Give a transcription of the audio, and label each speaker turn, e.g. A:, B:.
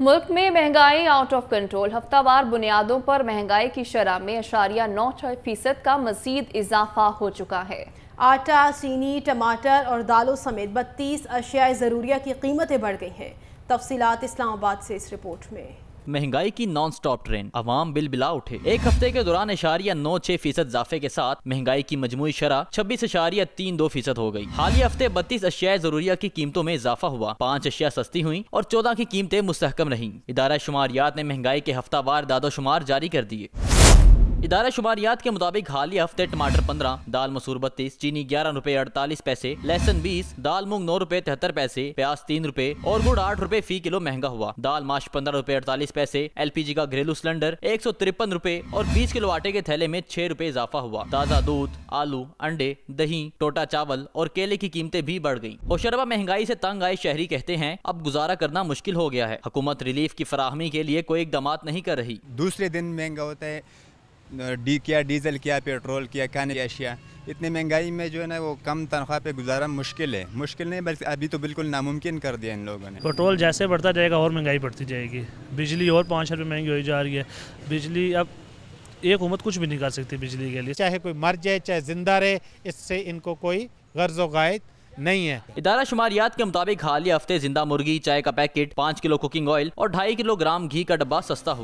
A: मुल्क में महंगाई आउट ऑफ कंट्रोल हफ्तावार बुनियादों पर महंगाई की शरह में अशारिया नौ छः फीसद का मजीद इजाफा हो चुका है आटा चीनी टमाटर और दालों समेत बत्तीस अशियाए ज़रूरिया की कीमतें बढ़ गई हैं तफसीत इस्लामाबाद से इस रिपोर्ट में
B: महंगाई की नॉन स्टॉप ट्रेन अवाम बिल बिला उठे एक हफ्ते के दौरान इशारिया नौ छह फीसद इजाफे के साथ महंगाई की मजमू शरह छब्बीस इशारिया तीन दो फीसद हो गयी हाली हफ्ते बत्तीस अशिया जरूरिया की कीमतों में इजाफा हुआ पाँच अशिया सस्ती हुई और चौदह की कीमतें मुस्तकम रही इदारा शुमारियात ने महंगाई के हफ्तावार दादोशुमार जारी कर दिए इदारा शुमारियात के मुताबिक ही हफ्ते टमाटर पंद्रह दाल मसूर बत्तीस चीनी ग्यारह रूपए अड़तालीस पैसे लहसन बीस दाल मूंग नौ रूपए तिहत्तर पैसे प्याज तीन रूपए और गुड़ आठ रूपए फी किलो महंगा हुआ दाल माश पंद्रह रूपए अड़तालीस पैसे एल पी जी का घरेलू सिलेंडर एक सौ तिरपन रुपए और बीस किलो आटे के थैले में छह रूपए इजाफा हुआ ताज़ा दूध आलू अंडे दही टोटा चावल और केले की कीमतें भी बढ़ गयी होशरबा महंगाई ऐसी तंग आए शहरी कहते हैं अब गुजारा करना मुश्किल हो गया
C: है हुकूमत रिलीफ की फराहमी के लिए कोई इकदाम नहीं कर रही दूसरे दिन महंगा होता है डी किया डीजल किया पेट्रोल किया खाने की अशिया इतनी महंगाई में जो है ना वो कम तनख्वाह पे गुजारा मुश्किल है मुश्किल नहीं बल्कि अभी तो बिल्कुल नामुमकिन कर दिया इन लोगों ने पेट्रोल
D: जैसे बढ़ता जाएगा और महंगाई बढ़ती जाएगी बिजली और पाँच रुपये महंगी हो जा रही है बिजली अब एक हुकूमत कुछ भी नहीं कर सकती बिजली के लिए चाहे कोई मर जाए चाहे जिंदा रहे इससे इनको कोई गर्ज वायद
B: नहीं है इदारा शुमारियात के मुताबिक हाल ही हफ्ते जिंदा मुर्गी चाय का पैकेट पाँच किलो कुकिंग ऑयल और ढाई किलो ग्राम घी का डब्बा सस्ता हुआ